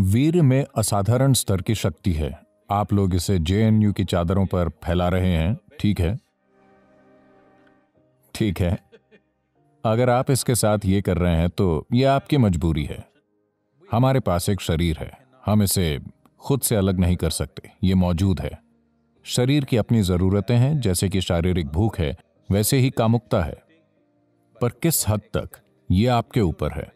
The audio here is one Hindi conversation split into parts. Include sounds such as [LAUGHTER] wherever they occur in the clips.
वीर में असाधारण स्तर की शक्ति है आप लोग इसे जेएनयू की चादरों पर फैला रहे हैं ठीक है ठीक है अगर आप इसके साथ ये कर रहे हैं तो ये आपकी मजबूरी है हमारे पास एक शरीर है हम इसे खुद से अलग नहीं कर सकते ये मौजूद है शरीर की अपनी ज़रूरतें हैं जैसे कि शारीरिक भूख है वैसे ही कामुकता है पर किस हद तक ये आपके ऊपर है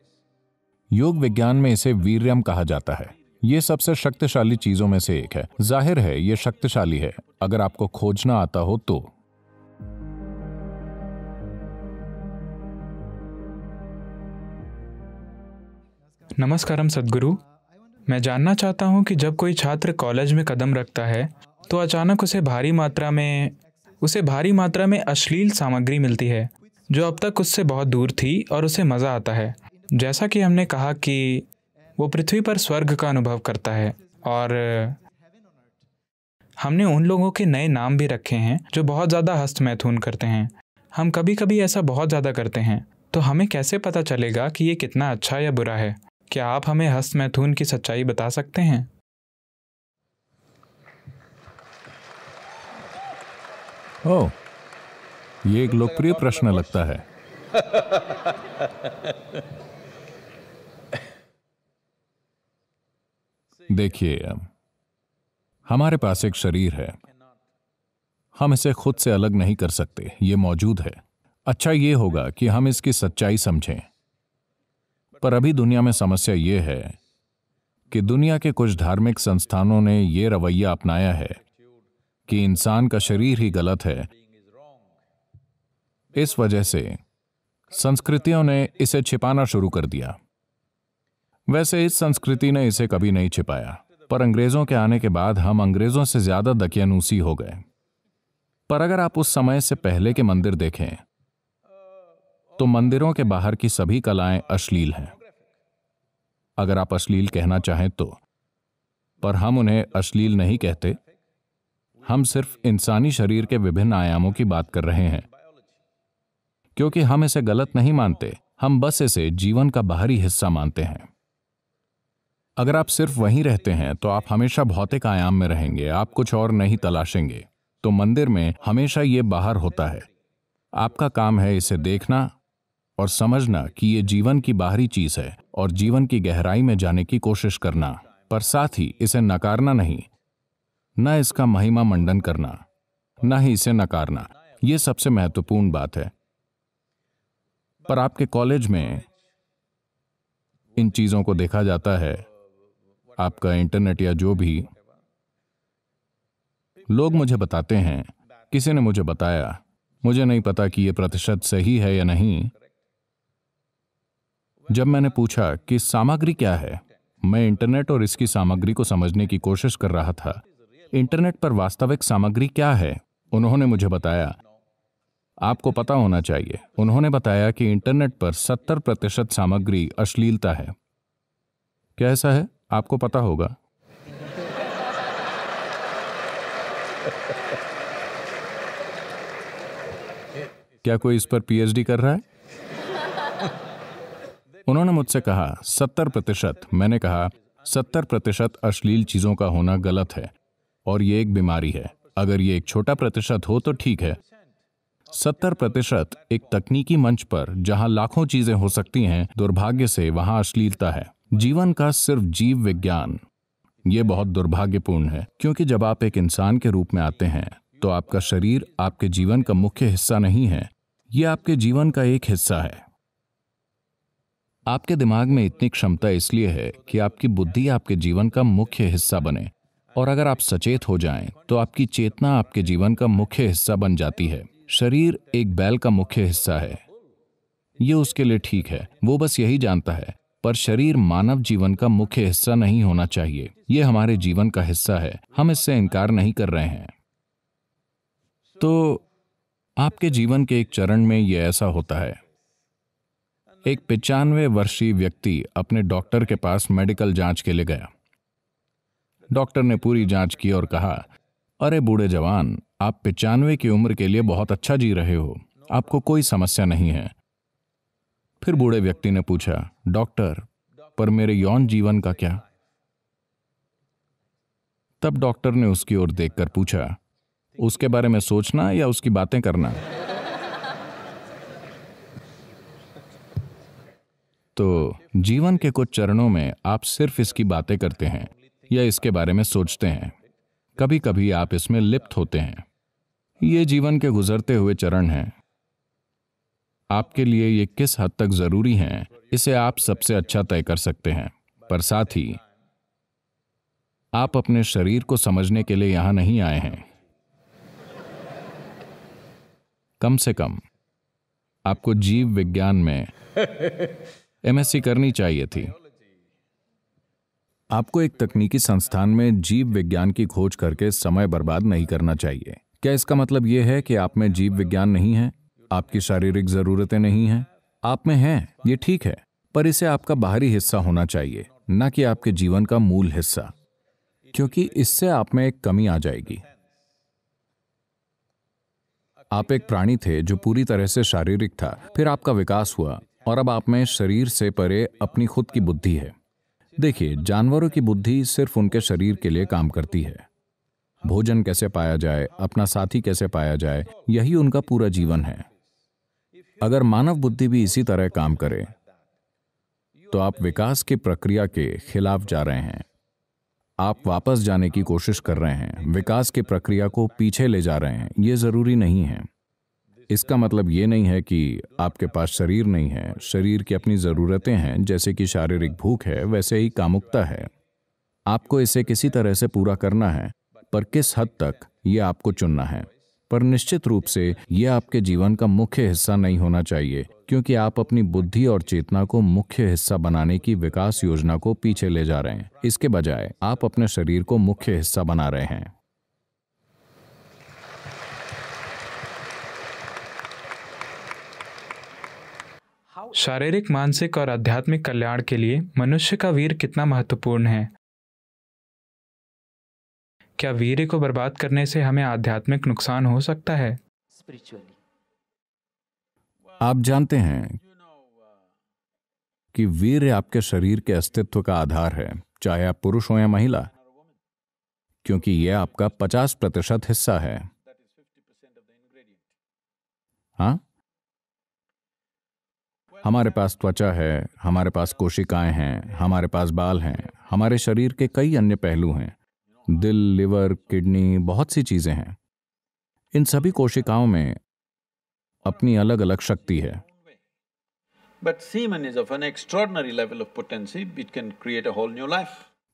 योग विज्ञान में इसे वीर्यम कहा जाता है ये सबसे शक्तिशाली चीजों में से एक है जाहिर है ये शक्तिशाली है अगर आपको खोजना आता हो तो नमस्कारम सदगुरु मैं जानना चाहता हूं कि जब कोई छात्र कॉलेज में कदम रखता है तो अचानक उसे भारी मात्रा में उसे भारी मात्रा में अश्लील सामग्री मिलती है जो अब तक उससे बहुत दूर थी और उसे मज़ा आता है जैसा कि हमने कहा कि वो पृथ्वी पर स्वर्ग का अनुभव करता है और हमने उन लोगों के नए नाम भी रखे हैं जो बहुत ज़्यादा हस्त मैथुन करते हैं हम कभी कभी ऐसा बहुत ज़्यादा करते हैं तो हमें कैसे पता चलेगा कि ये कितना अच्छा या बुरा है क्या आप हमें हस्त मैथुन की सच्चाई बता सकते हैं ओ, ये एक लोकप्रिय प्रश्न लगता है [LAUGHS] देखिए हमारे पास एक शरीर है हम इसे खुद से अलग नहीं कर सकते ये मौजूद है अच्छा ये होगा कि हम इसकी सच्चाई समझें पर अभी दुनिया में समस्या ये है कि दुनिया के कुछ धार्मिक संस्थानों ने यह रवैया अपनाया है कि इंसान का शरीर ही गलत है इस वजह से संस्कृतियों ने इसे छिपाना शुरू कर दिया वैसे इस संस्कृति ने इसे कभी नहीं छिपाया पर अंग्रेजों के आने के बाद हम अंग्रेजों से ज्यादा दकियानूसी हो गए पर अगर आप उस समय से पहले के मंदिर देखें तो मंदिरों के बाहर की सभी कलाएं अश्लील हैं अगर आप अश्लील कहना चाहें तो पर हम उन्हें अश्लील नहीं कहते हम सिर्फ इंसानी शरीर के विभिन्न आयामों की बात कर रहे हैं क्योंकि हम इसे गलत नहीं मानते हम बस इसे जीवन का बाहरी हिस्सा मानते हैं अगर आप सिर्फ वहीं रहते हैं तो आप हमेशा भौतिक आयाम में रहेंगे आप कुछ और नहीं तलाशेंगे तो मंदिर में हमेशा ये बाहर होता है आपका काम है इसे देखना और समझना कि ये जीवन की बाहरी चीज है और जीवन की गहराई में जाने की कोशिश करना पर साथ ही इसे नकारना नहीं न इसका महिमा मंडन करना न ही इसे नकारना ये सबसे महत्वपूर्ण बात है पर आपके कॉलेज में इन चीजों को देखा जाता है आपका इंटरनेट या जो भी लोग मुझे बताते हैं किसी ने मुझे बताया मुझे नहीं पता कि यह प्रतिशत सही है या नहीं जब मैंने पूछा कि सामग्री क्या है मैं इंटरनेट और इसकी सामग्री को समझने की कोशिश कर रहा था इंटरनेट पर वास्तविक सामग्री क्या है उन्होंने मुझे बताया आपको पता होना चाहिए उन्होंने बताया कि इंटरनेट पर 70 प्रतिशत सामग्री अश्लीलता है क्या ऐसा है आपको पता होगा क्या कोई इस पर पीएचडी कर रहा है उन्होंने मुझसे कहा सत्तर प्रतिशत मैंने कहा सत्तर प्रतिशत अश्लील चीजों का होना गलत है और ये एक बीमारी है अगर ये एक छोटा प्रतिशत हो तो ठीक है सत्तर प्रतिशत एक तकनीकी मंच पर जहां लाखों चीजें हो सकती हैं दुर्भाग्य से वहां अश्लीलता है जीवन का सिर्फ जीव विज्ञान ये बहुत दुर्भाग्यपूर्ण है क्योंकि जब आप एक इंसान के रूप में आते हैं तो आपका शरीर आपके जीवन का मुख्य हिस्सा नहीं है यह आपके जीवन का एक हिस्सा है आपके दिमाग में इतनी क्षमता इसलिए है कि आपकी बुद्धि आपके जीवन का मुख्य हिस्सा बने और अगर आप सचेत हो जाएं, तो आपकी चेतना आपके जीवन का मुख्य हिस्सा बन जाती है शरीर एक बैल का मुख्य हिस्सा है ये उसके लिए ठीक है वो बस यही जानता है पर शरीर मानव जीवन का मुख्य हिस्सा नहीं होना चाहिए ये हमारे जीवन का हिस्सा है हम इससे इनकार नहीं कर रहे हैं तो आपके जीवन के एक चरण में यह ऐसा होता है एक पिचानवे वर्षीय व्यक्ति अपने डॉक्टर के पास मेडिकल जांच के लिए गया डॉक्टर ने पूरी जांच की और कहा अरे बूढ़े जवान आप पिचानवे की उम्र के लिए बहुत अच्छा जी रहे हो आपको कोई समस्या नहीं है फिर बूढ़े व्यक्ति ने पूछा डॉक्टर पर मेरे यौन जीवन का क्या तब डॉक्टर ने उसकी ओर देखकर पूछा उसके बारे में सोचना या उसकी बातें करना तो जीवन के कुछ चरणों में आप सिर्फ इसकी बातें करते हैं या इसके बारे में सोचते हैं कभी कभी आप इसमें लिप्त होते हैं ये जीवन के गुजरते हुए चरण हैं आपके लिए ये किस हद तक जरूरी हैं इसे आप सबसे अच्छा तय कर सकते हैं पर साथ ही आप अपने शरीर को समझने के लिए यहां नहीं आए हैं कम से कम आपको जीव विज्ञान में एमएससी करनी चाहिए थी आपको एक तकनीकी संस्थान में जीव विज्ञान की खोज करके समय बर्बाद नहीं करना चाहिए क्या इसका मतलब यह है कि आप में जीव विज्ञान नहीं है आपकी शारीरिक जरूरतें नहीं हैं आप में हैं ये ठीक है पर इसे आपका बाहरी हिस्सा होना चाहिए न कि आपके जीवन का मूल हिस्सा क्योंकि इससे आप में एक कमी आ जाएगी आप एक प्राणी थे जो पूरी तरह से शारीरिक था फिर आपका विकास हुआ और अब आप में शरीर से परे अपनी खुद की बुद्धि है देखिए जानवरों की बुद्धि सिर्फ उनके शरीर के लिए काम करती है भोजन कैसे पाया जाए अपना साथी कैसे पाया जाए यही उनका पूरा जीवन है अगर मानव बुद्धि भी इसी तरह काम करे तो आप विकास की प्रक्रिया के खिलाफ जा रहे हैं आप वापस जाने की कोशिश कर रहे हैं विकास की प्रक्रिया को पीछे ले जा रहे हैं ये जरूरी नहीं है इसका मतलब ये नहीं है कि आपके पास शरीर नहीं है शरीर की अपनी ज़रूरतें हैं जैसे कि शारीरिक भूख है वैसे ही कामुकता है आपको इसे किसी तरह से पूरा करना है पर किस हद तक ये आपको चुनना है पर निश्चित रूप से यह आपके जीवन का मुख्य हिस्सा नहीं होना चाहिए क्योंकि आप अपनी बुद्धि और चेतना को मुख्य हिस्सा बनाने की विकास योजना को पीछे ले जा रहे हैं इसके बजाय आप अपने शरीर को मुख्य हिस्सा बना रहे हैं शारीरिक मानसिक और आध्यात्मिक कल्याण के लिए मनुष्य का वीर कितना महत्वपूर्ण है क्या वीर्य को बर्बाद करने से हमें आध्यात्मिक नुकसान हो सकता है आप जानते हैं कि वीर्य आपके शरीर के अस्तित्व का आधार है चाहे आप पुरुष हो या महिला क्योंकि यह आपका पचास प्रतिशत हिस्सा है हाँ हमारे पास त्वचा है हमारे पास कोशिकाएं हैं हमारे पास बाल हैं हमारे शरीर के कई अन्य पहलू हैं दिल लिवर किडनी बहुत सी चीज़ें हैं इन सभी कोशिकाओं में अपनी अलग अलग शक्ति है but semen is of an extraordinary level of potency which can create a new life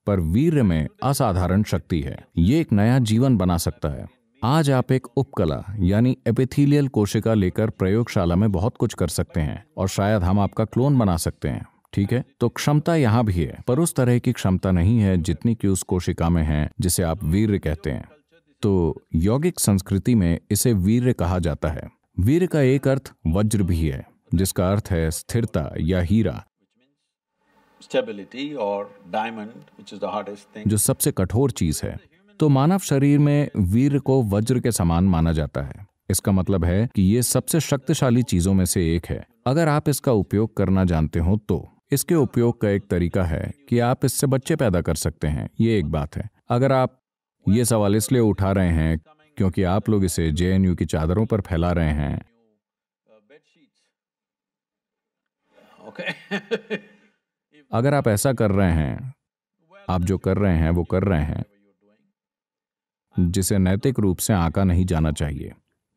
पर वीर में असाधारण शक्ति है ये एक नया जीवन बना सकता है आज आप एक उपकला यानी एपिथीलियल कोशिका लेकर प्रयोगशाला में बहुत कुछ कर सकते हैं और शायद हम आपका क्लोन बना सकते हैं ठीक है तो क्षमता यहाँ भी है पर उस तरह की क्षमता नहीं है जितनी कि उस कोशिका में है जिसे आप वीर कहते हैं तो यौगिक संस्कृति में इसे वीर कहा जाता है वीर का एक अर्थ वज्र भी है जिसका अर्थ है स्थिरता या हीरा जो सबसे कठोर चीज है तो मानव शरीर में वीर को वज्र के समान माना जाता है इसका मतलब है कि ये सबसे शक्तिशाली चीजों में से एक है अगर आप इसका उपयोग करना जानते हो तो इसके उपयोग का एक तरीका है कि आप इससे बच्चे पैदा कर सकते हैं ये एक बात है अगर आप ये सवाल इसलिए उठा रहे हैं क्योंकि आप लोग इसे जे की चादरों पर फैला रहे हैं [LAUGHS] अगर आप ऐसा कर रहे हैं आप जो कर रहे हैं वो कर रहे हैं जिसे नैतिक रूप से आका नहीं जाना चाहिए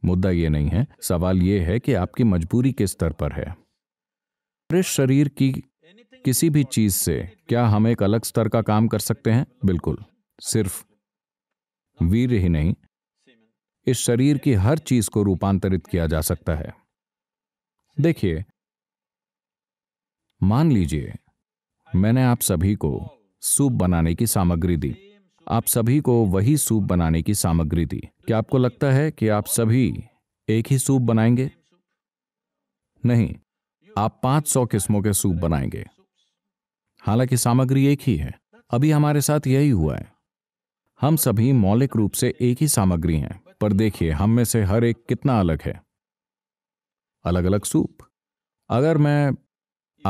मुद्दा ये नहीं है सवाल ये है कि आपकी मजबूरी किस स्तर पर है शरीर की किसी भी चीज से क्या हम एक अलग स्तर का काम कर सकते हैं बिल्कुल सिर्फ वीर ही नहीं इस शरीर की हर चीज को रूपांतरित किया जा सकता है देखिए मान लीजिए मैंने आप सभी को सूप बनाने की सामग्री दी आप सभी को वही सूप बनाने की सामग्री दी क्या आपको लगता है कि आप सभी एक ही सूप बनाएंगे नहीं आप 500 किस्मों के सूप बनाएंगे हालांकि सामग्री एक ही है अभी हमारे साथ यही हुआ है हम सभी मौलिक रूप से एक ही सामग्री हैं पर देखिए हम में से हर एक कितना अलग है अलग अलग सूप अगर मैं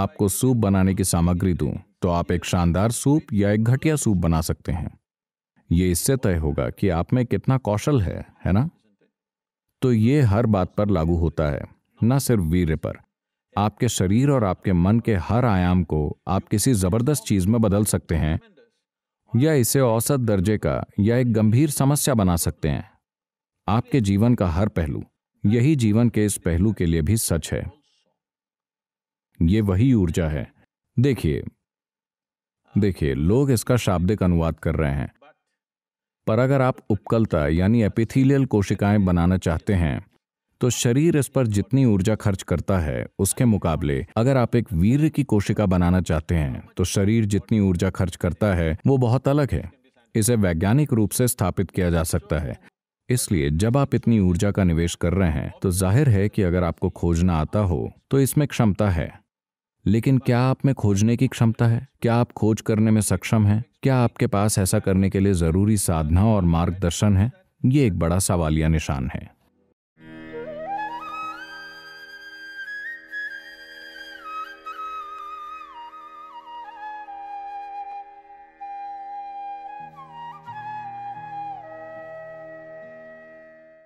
आपको सूप बनाने की सामग्री दूं तो आप एक शानदार सूप या एक घटिया सूप बना सकते हैं ये इससे तय होगा कि आप में कितना कौशल है है ना तो ये हर बात पर लागू होता है न सिर्फ वीर पर आपके शरीर और आपके मन के हर आयाम को आप किसी ज़बरदस्त चीज़ में बदल सकते हैं या इसे औसत दर्जे का या एक गंभीर समस्या बना सकते हैं आपके जीवन का हर पहलू यही जीवन के इस पहलू के लिए भी सच है ये वही ऊर्जा है देखिए देखिए लोग इसका शाब्दिक अनुवाद कर रहे हैं पर अगर आप उपकलता यानी एपिथीलियल कोशिकाएं बनाना चाहते हैं तो शरीर इस पर जितनी ऊर्जा खर्च करता है उसके मुकाबले अगर आप एक वीर की कोशिका बनाना चाहते हैं तो शरीर जितनी ऊर्जा खर्च करता है वो बहुत अलग है इसे वैज्ञानिक रूप से स्थापित किया जा सकता है इसलिए जब आप इतनी ऊर्जा का निवेश कर रहे हैं तो जाहिर है कि अगर आपको खोजना आता हो तो इसमें क्षमता है लेकिन क्या आप में खोजने की क्षमता है क्या आप खोज करने में सक्षम हैं क्या आपके पास ऐसा करने के लिए ज़रूरी साधना और मार्गदर्शन है ये एक बड़ा सवालिया निशान है